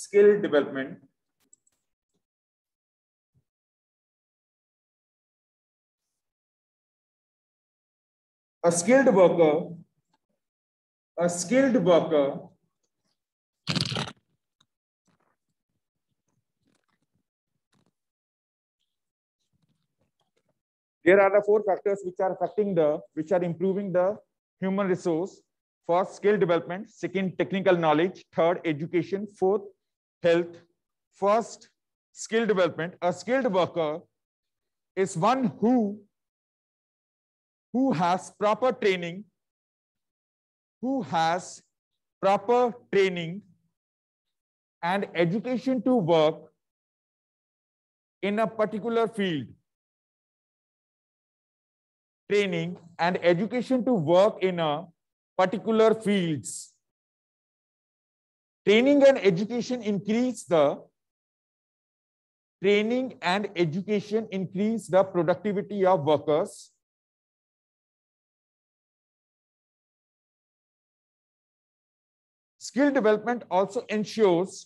skill development a skilled worker a skilled worker there are the four factors which are affecting the which are improving the human resource first skill development second technical knowledge third education fourth health. First, skill development. A skilled worker is one who, who has proper training, who has proper training and education to work in a particular field. Training and education to work in a particular fields. Training and education increase the training and education increase the productivity of workers. Skill development also ensures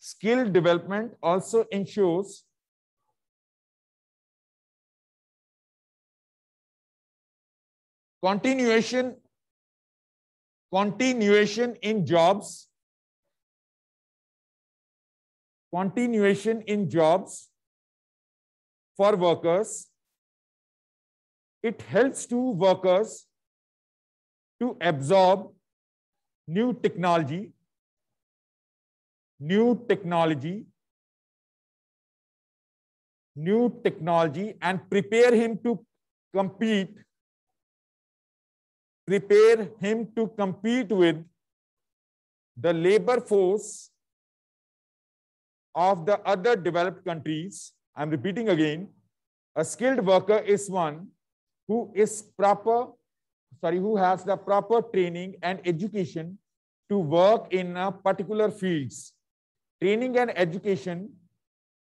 skill development also ensures continuation continuation in jobs, continuation in jobs for workers. It helps to workers to absorb new technology, new technology, new technology and prepare him to compete prepare him to compete with the labor force of the other developed countries. I'm repeating again, a skilled worker is one who is proper, sorry, who has the proper training and education to work in a particular fields. Training and education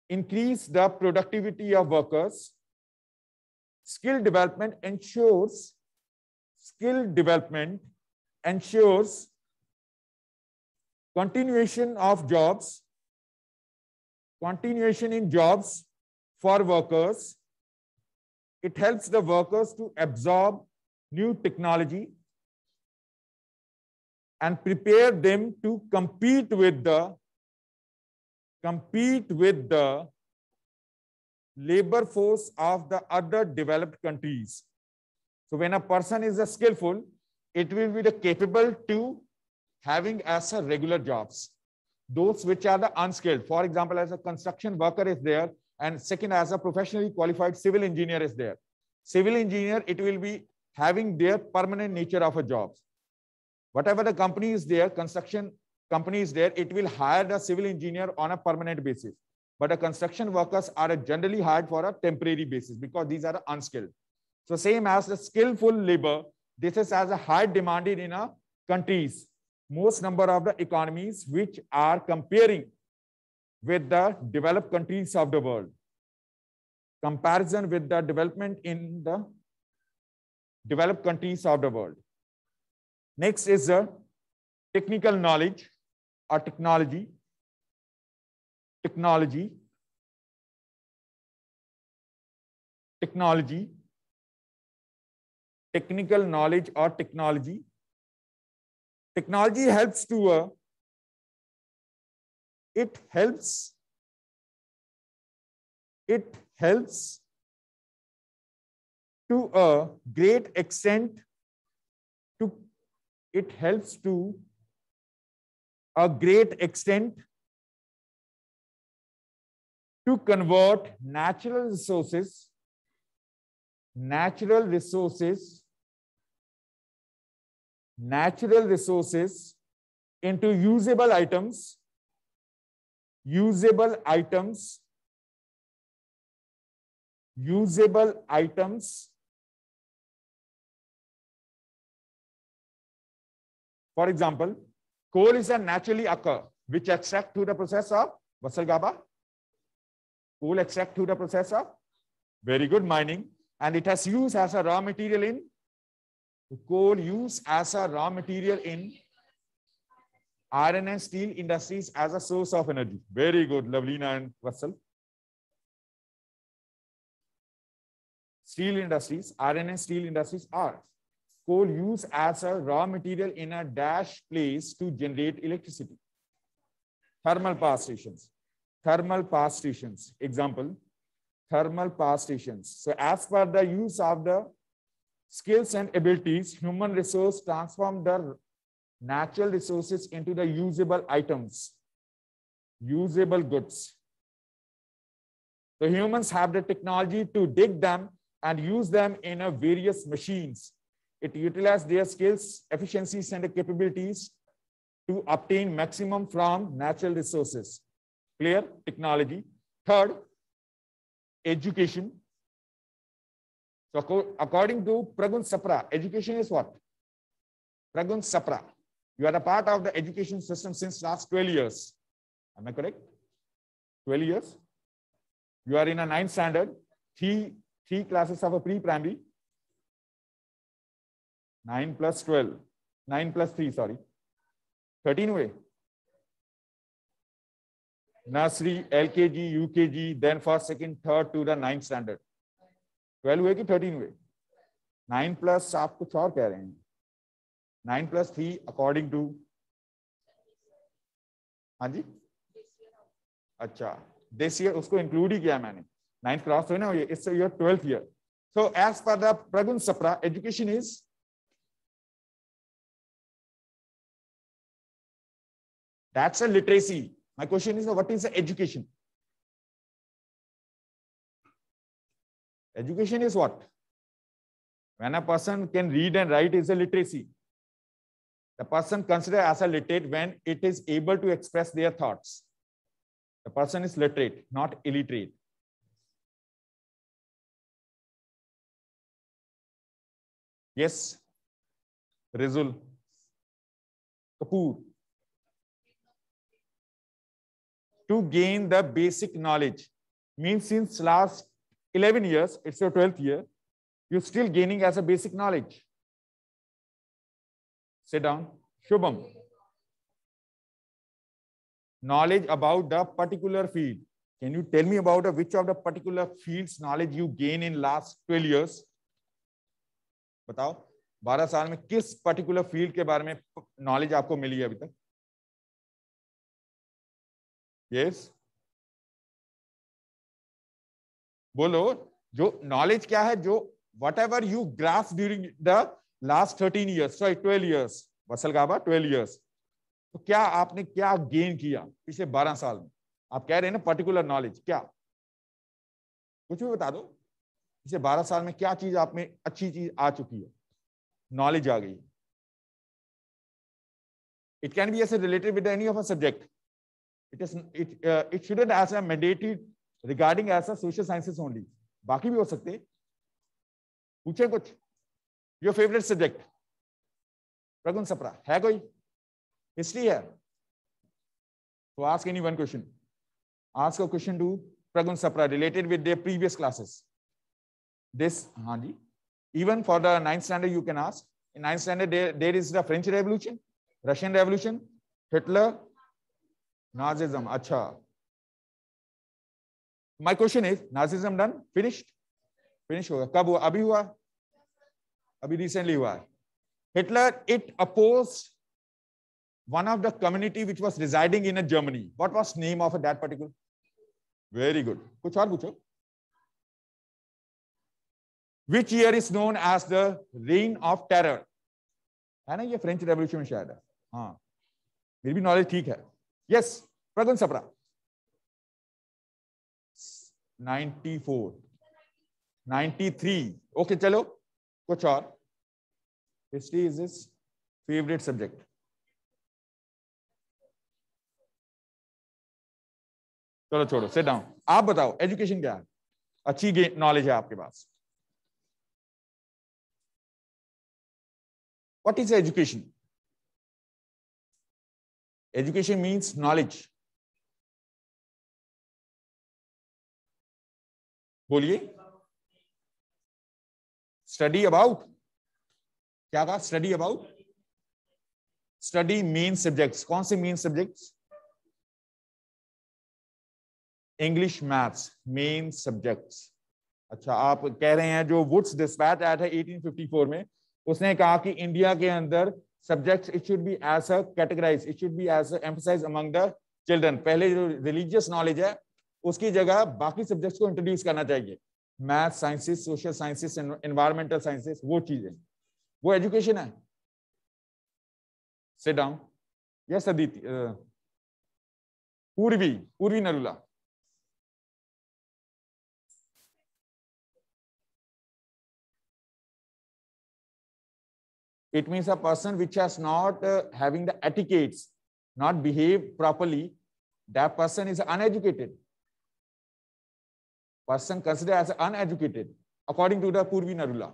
increase the productivity of workers. Skill development ensures skill development ensures continuation of jobs, continuation in jobs for workers. It helps the workers to absorb new technology and prepare them to compete with the compete with the labor force of the other developed countries so when a person is a skillful, it will be the capable to having as a regular jobs. Those which are the unskilled, for example, as a construction worker is there, and second, as a professionally qualified civil engineer is there. Civil engineer, it will be having their permanent nature of a job. Whatever the company is there, construction company is there, it will hire the civil engineer on a permanent basis. But the construction workers are generally hired for a temporary basis because these are unskilled. So same as the skillful labor, this is as a high demanded in a countries. Most number of the economies which are comparing with the developed countries of the world. Comparison with the development in the developed countries of the world. Next is the technical knowledge or technology. Technology. Technology technical knowledge or technology. Technology helps to, uh, it helps, it helps to a great extent to, it helps to a great extent to convert natural resources natural resources natural resources into usable items usable items usable items for example coal is a naturally occur which extract through the process of Vasal Gaba. Coal extract through the process of very good mining and it has used as a raw material in coal used as a raw material in iron and steel industries as a source of energy. Very good, Lavlina and russell Steel industries, iron and steel industries are coal used as a raw material in a dash place to generate electricity. Thermal power stations. Thermal power stations. Example, thermal power stations. So as per the use of the skills and abilities, human resource transform the natural resources into the usable items, usable goods. The humans have the technology to dig them and use them in a various machines. It utilizes their skills, efficiencies, and capabilities to obtain maximum from natural resources. Clear? Technology. Third, education. So according to Pragun Sapra, education is what? Pragun Sapra. You are a part of the education system since last 12 years. Am I correct? 12 years. You are in a ninth standard, three, three classes of a pre-primary. 9 plus 12, 9 plus 3, sorry. 13 way. nursery, LKG, UKG, then first, second, third to the ninth standard. 12 हुए ki 13 हुए? 9 plus aap kuch aur keh rahe hain 9 plus 3 according to हाँ जी अच्छा this year उसको include ही किया मैंने ninth class हुई ना ये it's your twelfth year so as per the प्रगुन सप्रा education is that's a literacy My question is, what is education? Education is what? When a person can read and write is a literacy. The person considered as a literate when it is able to express their thoughts. The person is literate, not illiterate. Yes, Rizul, Kapoor. to gain the basic knowledge. Means since last 11 years, it's your 12th year, you're still gaining as a basic knowledge. Sit down. Shubham. Knowledge about the particular field. Can you tell me about a, which of the particular fields knowledge you gain in last 12 years? batao 12 saal mein kis particular field ke bare mein knowledge aapko mili hai abhi tak yes yes? बोलो जो knowledge क्या है जो whatever you grasp during the last thirteen years sorry twelve years वसल गाबा twelve years तो क्या आपने क्या गेन किया पिछले बारह साल में आप कह रहे हैं ना पर्टिकुलर नॉलेज क्या कुछ भी बता दो पिछले बारह साल में क्या चीज आप में अच्छी चीज आ चुकी है नॉलेज आ गई it can be as related with any of a subject it is it uh, it shouldn't as a mandatory regarding as a social sciences only baki bhi ho sakte puche kuch your favorite subject pragun sapra hai koi history hai so ask any one question ask a question to pragun sapra related with their previous classes this haan ji even for the ninth standard you can ask in 9th standard there, there is the french revolution russian revolution hitler Nazism. Acha. My question is, Nazism done? Finished? Finish होगा कब हुआ अभी हुआ अभी recently हुआ Hitler it opposed one of the community which was residing in a Germany. What was name of that particular? Very good. कुछ और पूछो Which year is known as the reign of terror? है ना ये French revolution शायद है हाँ मेरी भी नॉलेज ठीक है yes pragun sapra 94 93 ओके चलो कुछ और history is is favourite subject चलो छोड़ो सिट डाउन आप बताओ एजुकेशन क्या है अच्छी नॉलेज है आपके पास what is education Education means knowledge. बोलिए स्टडी अबाउट क्या कहा study about study main subjects कौन से main subjects English maths main subjects अच्छा आप कह रहे हैं जो वुड्स डिस्पैच एट है 1854 में उसने कहा कि इंडिया के अंदर subjects it should be as a categorized it should be as a emphasized among the children pehle jo religious knowledge hai uski jagah बाकी subjects ko introduce karna chahiye करना चाहिए math sciences social sciences environmental sciences वो wo education hai sit down yes aditi uh, purvi purvi narula it means a person which has not uh, having the etiquettes, not behave properly, that person is uneducated. Person considered as uneducated according to the Purvi Narula.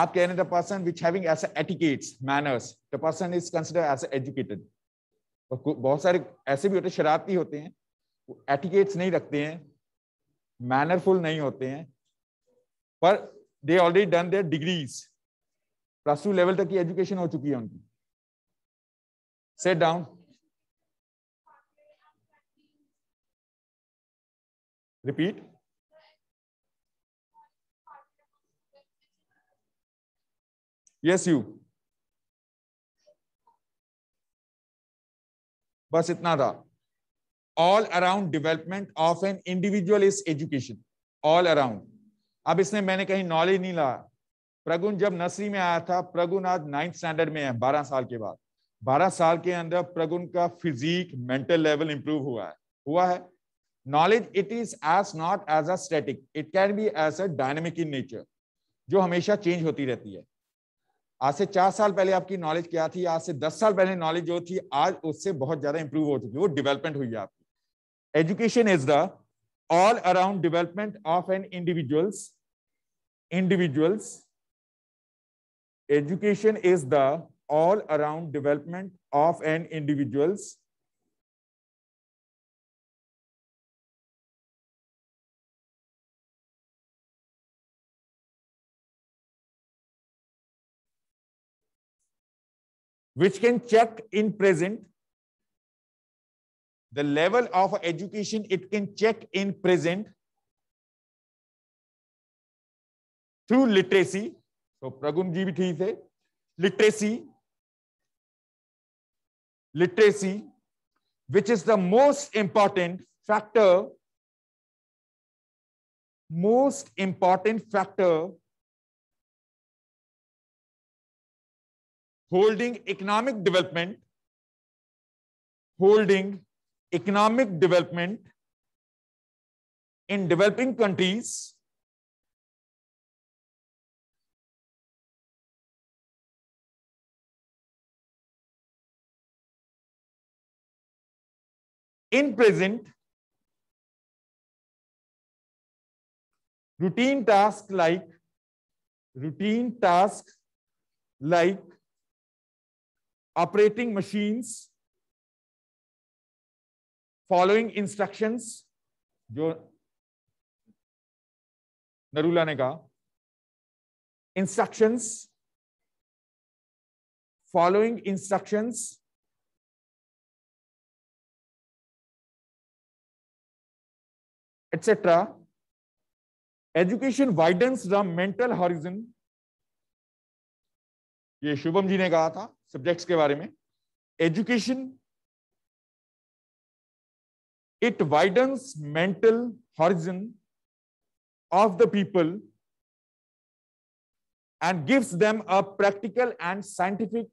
aap kehne the person which having as etiquettes manners the person is is as educated bahut sare aise bhi hote होते hote hain wo etiquettes nahi rakhte hain mannerful nahi hote hain होते they already done their degrees plus two level तक की education हो चुकी है उनकी set down repeat yes you बस इतना था all around development of an individual is education all around अब इसने मैंने कहीं नॉलेज नहीं लाया प्रगुन जब नर्सरी में आया था प्रगुन आज नाइन्थ स्टैंडर्ड में है बारह साल के बाद बारह साल के अंदर प्रगुन का फिजिक मेंटल लेवल इंप्रूव हुआ है हुआ है knowledge it is as not as a static it can be as a dynamic in nature जो हमेशा चेंज होती रहती है आज से चार साल पहले आपकी नॉलेज क्या थी आज से दस साल पहले नॉलेज जो थी आज उससे बहुत ज्यादा इंप्रूव हो चुकी है वो डेवलपमेंट हुई है आपकी education is the all around development of an individuals individuals Education is the all around development of an individual's which can check in present the level of education it can check in present through literacy तो प्रगुन जी भी ठीक है literacy literacy which is the most important factor most important factor holding economic development holding economic development in developing countries in present routine task like routine task like operating machines following instructions जो नरूला ने कहा instructions following instructions etc. Education widens the mental horizon. ये शुभम जी ने कहा था subjects के बारे में education it widens mental horizon of the people and gives them a practical and scientific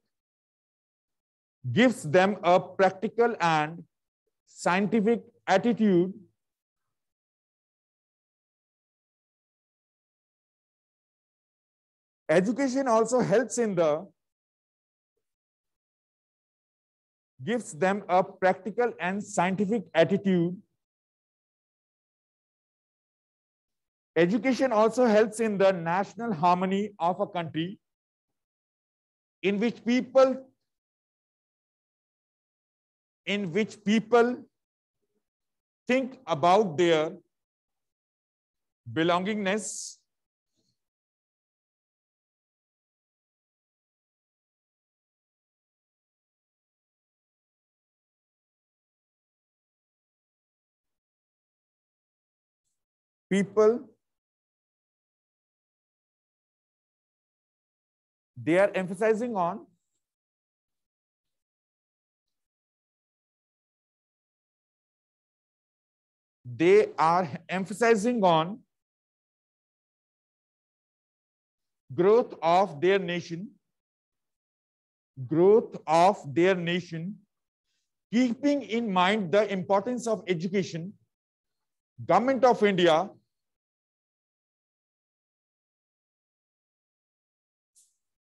gives them a practical and scientific attitude Education also helps in the, gives them a practical and scientific attitude. Education also helps in the national harmony of a country in which people in which people think about their belongingness people they are emphasizing on they are emphasizing on growth of their nation growth of their nation keeping in mind the importance of education Government of India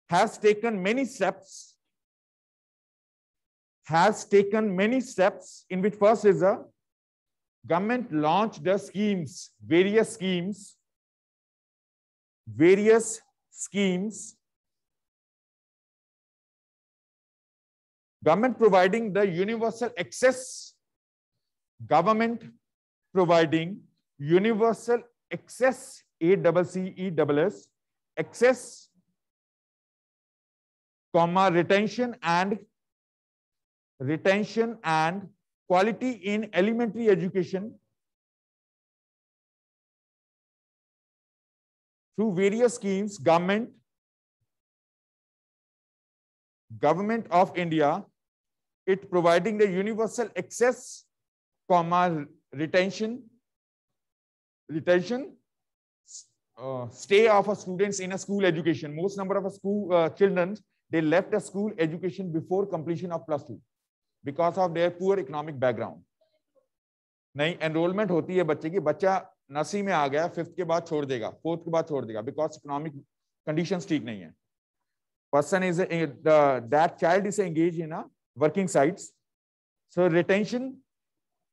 has taken many steps, has taken many steps in which first is a government launched the schemes, various schemes, various schemes, government providing the universal access, government providing universal access ACCESS, access, comma, retention and retention and quality in elementary education through various schemes, government, government of India, it providing the universal access, comma, retention, retention, uh, stay of a students in a school education. Most number of a school uh, children, they left a school education before completion of plus 2 because of their poor economic background. nahi enrollment hoti hai bacche ki bachcha nursery में आ गया fifth के बाद छोड़ देगा fourth के बाद छोड़ देगा बिकॉज इकोनॉमिक कंडीशन ठीक नहीं है person is a, the, that child is engaged in a working sites so retention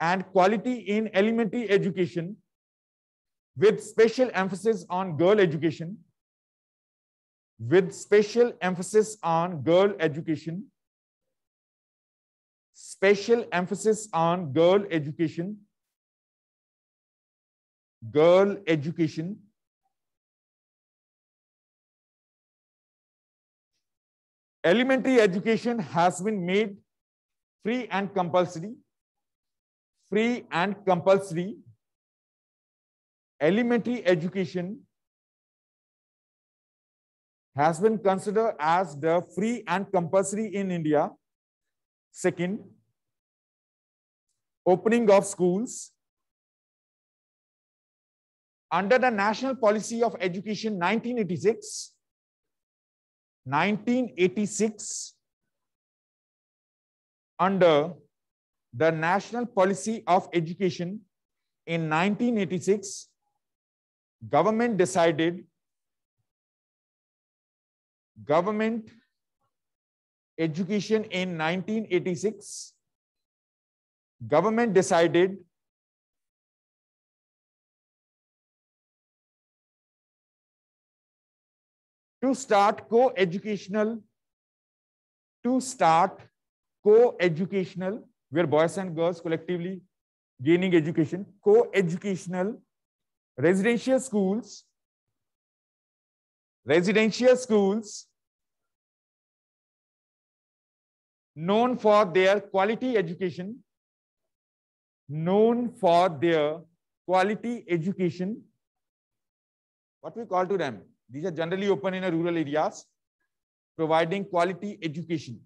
and quality in elementary education with special emphasis on girl education with special emphasis on girl education special emphasis on girl education girl education elementary education has been made free and compulsory free and compulsory elementary education has been considered as the free and compulsory in India. Second, opening of schools. Under the National Policy of Education 1986, 1986, under the National Policy of Education in 1986, government decided government education in 1986 government decided to start co-educational to start co-educational where boys and girls collectively gaining education, co-educational, residential schools, residential schools known for their quality education, known for their quality education, what we call to them, these are generally open in rural areas, providing quality education.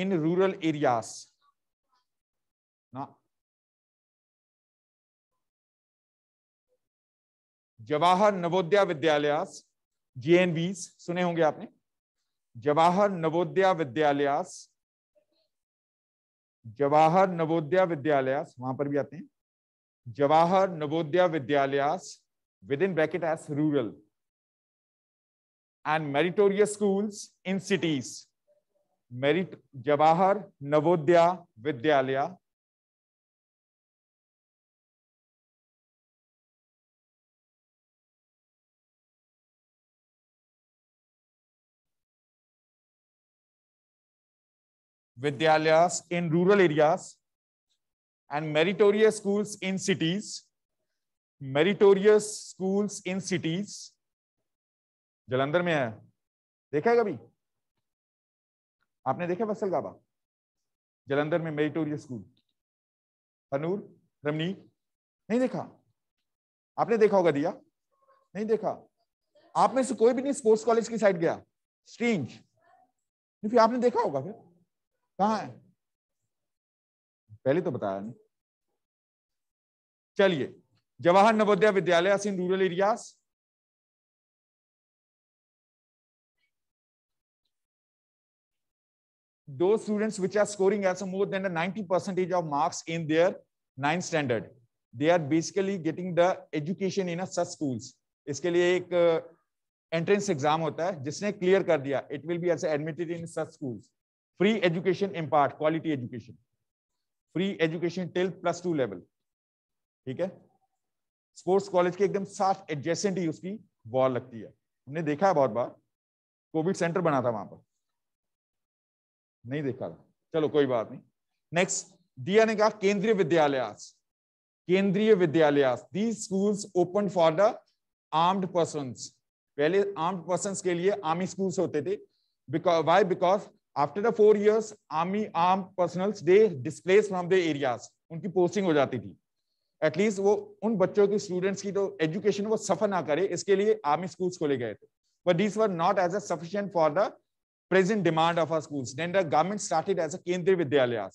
in rural areas. Now, Jawahar Navodaya विद्यालयास जेएनबीज सुने होंगे आपने जवाहर नवोदया विद्यालयास जवाहर नवोदया विद्यालयास वहां पर भी आते हैं Jawahar Navodaya Vidyalayas with in bracket as rural and meritorious schools in cities merit Jawahar Navodaya Vidyalaya Vidyalayas in rural areas and meritorious schools in cities meritorious schools in cities Jalandhar में है देखा है कभी आपने देखा वसल गाबा जलंधर में मेरिटोरियल स्कूल हनूर रमनीक नहीं देखा आपने देखा होगा दिया नहीं देखा आप में से कोई भी नहीं स्पोर्ट्स कॉलेज की साइड गया स्ट्रेंज फिर आपने देखा होगा फिर कहा है पहले तो बताया नहीं चलिए Jawahar Navodaya Vidyalaya in rural areas those students which are scoring as a more than a 90 percentage of marks in their ninth standard they are basically getting the education in a such schools iske liye ek uh, entrance exam hota hai jisne clear kar diya it will be as admitted in such schools free education impart quality education free education till plus 2 level theek hai sports college के एकदम साफ adjacent ही उसकी wall लगती है हमने देखा है बहुत बार कोविड सेंटर बना था वहां पर नहीं देखा था चलो कोई बात नहीं नेक्स्ट दिया ने कहा केंद्रीय Vidyalaya Kendriya Vidyalaya the school open for the armed person पहले आर्म्ड पर्सन के लिए आर्मी स्कूल होते थे why because after the four years army arm personals they displace from the area उनकी पोस्टिंग हो जाती थी एटलीस्ट वो उन बच्चों की स्टूडेंट्स की तो एजुकेशन वो सफर ना करे इसके लिए आर्मी स्कूल्स खोले गए थे but these were not as a sufficient for the present demand of our schools. Then the government started as a Kendriya Vidyalayas.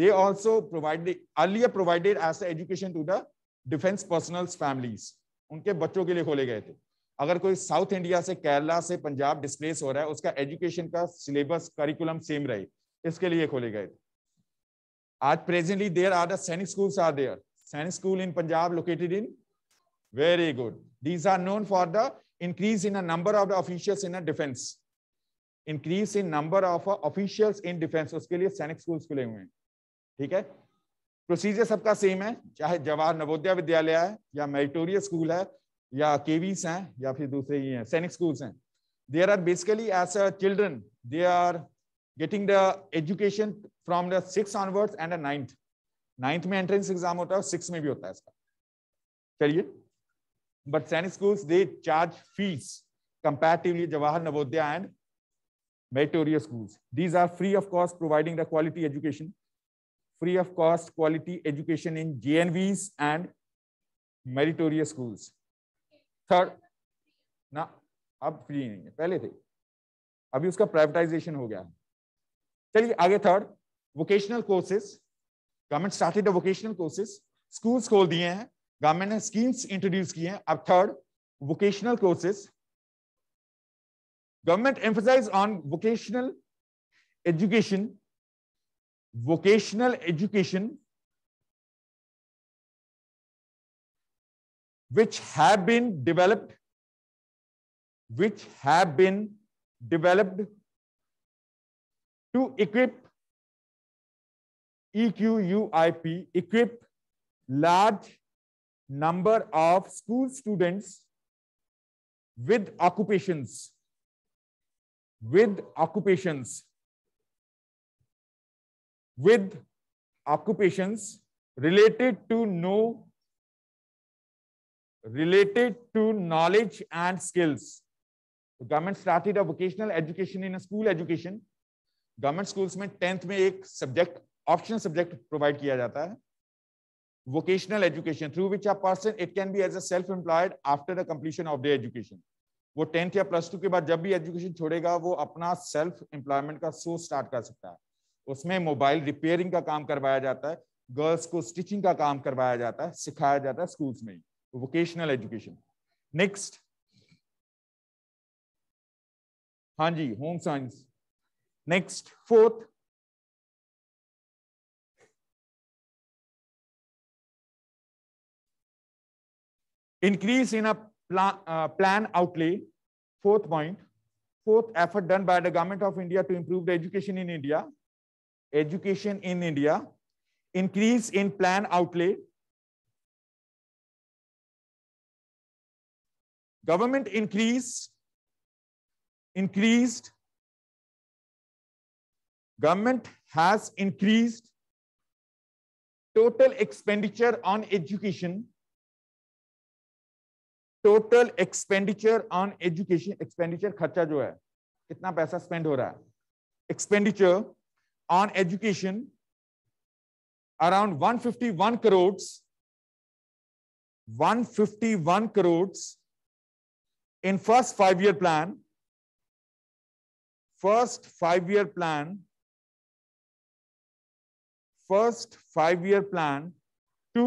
They also provided earlier provided as the education to the defense personnel's families. उनके बच्चों के लिए खोले गए थे अगर कोई south India से केरला से पंजाब डिस्प्लेस हो रहा है उसका एजुकेशन का सिलेबस करिकुलम सेम रहे इसके लिए खोले गए थे आज presently there are the Sainik schools are there Sainik school in Punjab located in very good these are known for the increase in a number of the officials in the defense increase in number of officials in defence उसके लिए सैनिक school खुले हुए हैं ठीक है procedure सबका same है चाहे जवाहर नवोदया विद्यालय है या मेरिटोरियल स्कूल है या केवीस हैं या फिर दूसरे ये हैं सैनिक स्कूल्स हैं there are basically as a children they are getting the education from the six onwards and ninth ninth में एंट्रेंस एग्जाम होता है और सिक्स में भी होता है इसका चलिए but Sainik schools they charge fees comparatively Jawahar Navodaya and meritorious schools. These are free of cost, providing the quality education, free of cost quality education in JNVs and meritorious schools. Third, ना अब फ्री नहीं है पहले थे अभी उसका प्राइवेटाइजेशन हो गया chaliye aage third vocational courses government started the vocational courses schools khol diye hain government ne schemes introduce kiye hain ab third vocational courses Government emphasized on vocational education, vocational education, which have been developed, which have been developed to equip EQUIP, equip large number of school students with occupations with occupations with occupations related to no related to knowledge and skills the government started a vocational education in a school education government schools में 10th में एक subject optional subject provide किया जाता है vocational education through which a person it can be as a self employed after the completion of their education वो tenth या plus two के बाद जब भी एजुकेशन छोड़ेगा वो अपना सेल्फ एम्प्लॉयमेंट का सोर्स स्टार्ट कर सकता है उसमें मोबाइल रिपेयरिंग का काम करवाया जाता है गर्ल्स को स्टिचिंग का काम करवाया जाता है सिखाया जाता है स्कूल्स में वोकेशनल एजुकेशन नेक्स्ट हाँ जी home science next fourth increase in a plan, uh, plan outlay. Fourth point, fourth effort done by the government of India to improve the education in India. Education in India. Increase in plan outlay. Government increase, increased. Government has increased total expenditure on education total expenditure on education expenditure खर्चा जो है कितना पैसा spend हो रहा है expenditure on education around 151 crore 151 crore in first five year plan first five year plan first five year plan to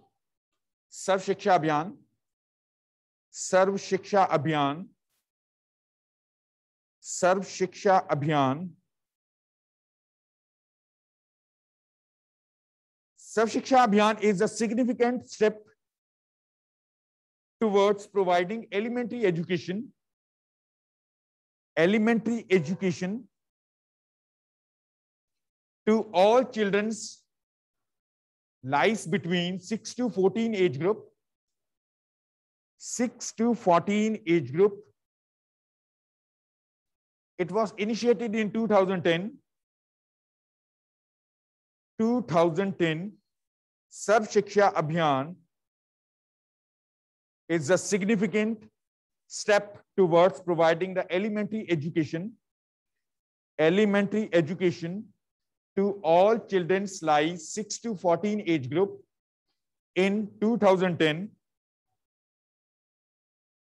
Sarva Shiksha Abhiyan Sarva Shiksha Abhiyan Sarva Shiksha Abhiyan Sarva Shiksha Abhiyan is a significant step towards providing elementary education elementary education to all childrens lies between 6 to 14 age group, 6 to 14 age group. It was initiated in 2010. 2010 Sarv Shiksha Abhiyan is a significant step towards providing the elementary education, elementary education to all children lies 6 to 14 age group in 2010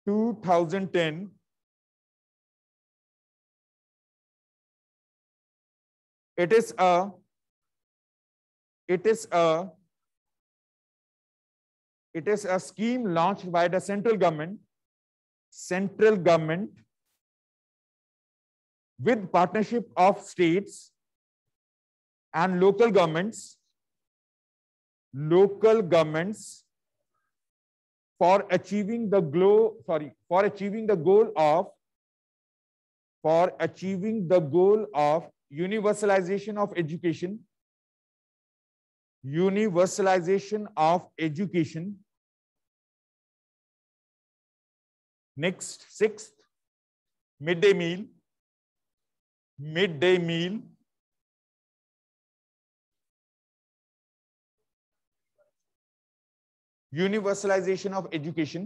2010 it is a it is a it is a scheme launched by the central government central government with partnership of states and local governments, local governments for achieving the glow, sorry, for achieving the goal of, for achieving the goal of universalization of education, universalization of education. Next, sixth, midday meal, midday meal universalization of education,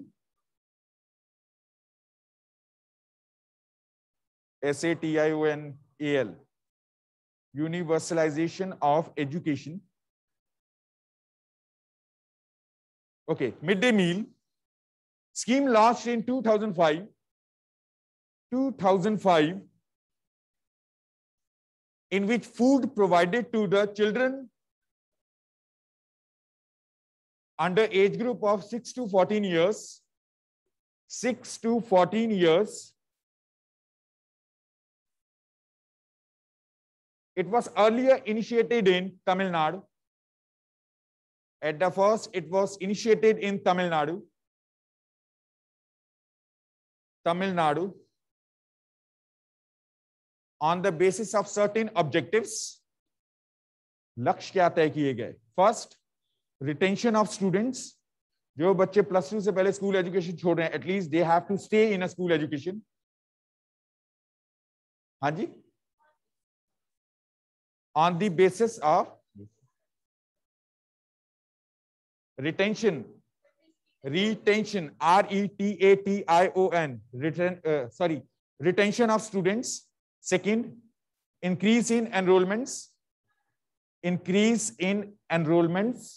S-A-T-I-O-N-A-L, universalization of education. Okay, midday meal scheme launched in 2005. 2005, in which food provided to the children under age group of 6 to 14 years, 6 to 14 years, It was earlier initiated in Tamil Nadu. At the first, it was initiated in Tamil Nadu. Tamil Nadu. On the basis of certain objectives, लक्ष्य क्या तय retention of students जो बच्चे plus two से पहले school education छोड़ रहे हैं at least they have to stay in school education हाँ जी on the basis of retention retention R E T A T I O N return sorry retention of students second increase in enrolments increase in enrolments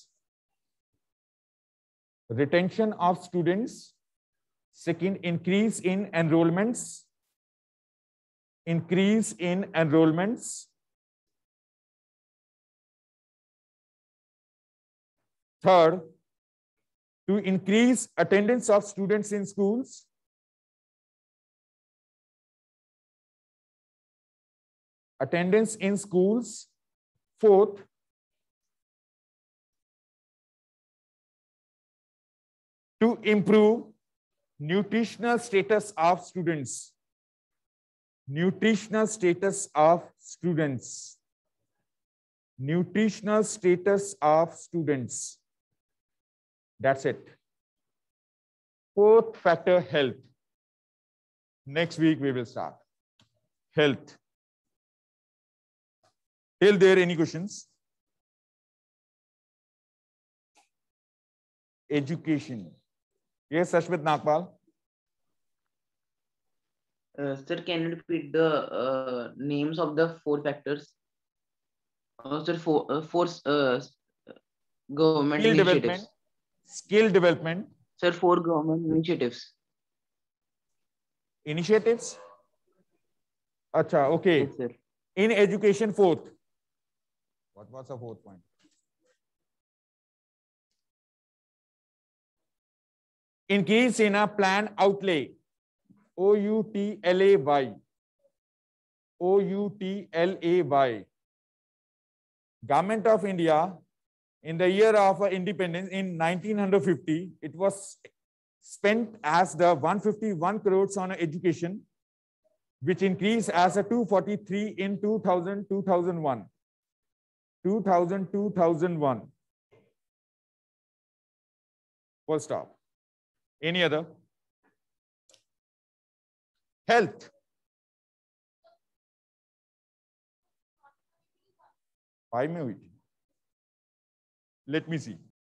retention of students, second increase in enrollments, increase in enrollments, third, to increase attendance of students in schools, attendance in schools, fourth, to improve nutritional status of students. Nutritional status of students. Nutritional status of students. That's it. Fourth factor, health. Next week, we will start. Health. Till there, any questions? Education. Yes, Ashmit Nagpal. Uh, sir, can you repeat the uh, names of the four factors? Uh, sir, four, uh, four uh, government skill initiatives. Development, skill development. Sir, four government initiatives. Initiatives? Acha, okay. Yes, sir. In education, fourth. What was the fourth point? increase in a plan outlay o u t l a y o u t l a y government of india in the year of independence in 1950 it was spent as the 151 crores on education which increased as a 243 in 2000 2001 2000 2001 full stop any other? Health. Five me? Let me see.